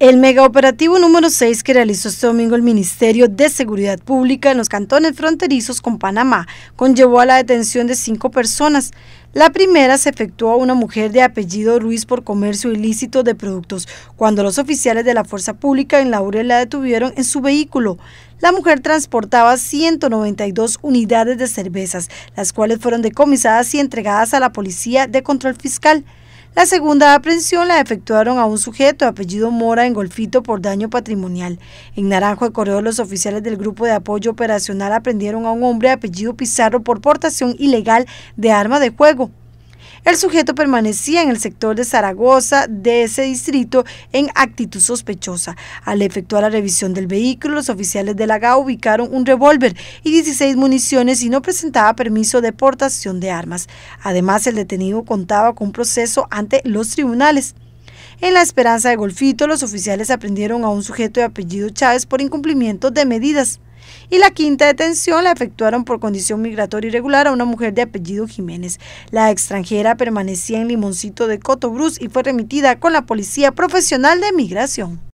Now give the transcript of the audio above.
El megaoperativo número 6 que realizó este domingo el Ministerio de Seguridad Pública en los cantones fronterizos con Panamá conllevó a la detención de cinco personas. La primera se efectuó a una mujer de apellido Ruiz por comercio ilícito de productos, cuando los oficiales de la Fuerza Pública en Laurel la detuvieron en su vehículo. La mujer transportaba 192 unidades de cervezas, las cuales fueron decomisadas y entregadas a la Policía de Control Fiscal. La segunda aprehensión la efectuaron a un sujeto apellido Mora en Golfito por daño patrimonial. En Naranjo de Correo, los oficiales del Grupo de Apoyo Operacional aprendieron a un hombre apellido Pizarro por portación ilegal de arma de juego. El sujeto permanecía en el sector de Zaragoza de ese distrito en actitud sospechosa. Al efectuar la revisión del vehículo, los oficiales de la GA ubicaron un revólver y 16 municiones y no presentaba permiso de portación de armas. Además, el detenido contaba con un proceso ante los tribunales. En la esperanza de Golfito, los oficiales aprendieron a un sujeto de apellido Chávez por incumplimiento de medidas y la quinta detención la efectuaron por condición migratoria irregular a una mujer de apellido Jiménez. La extranjera permanecía en Limoncito de Cotobruz y fue remitida con la Policía Profesional de Migración.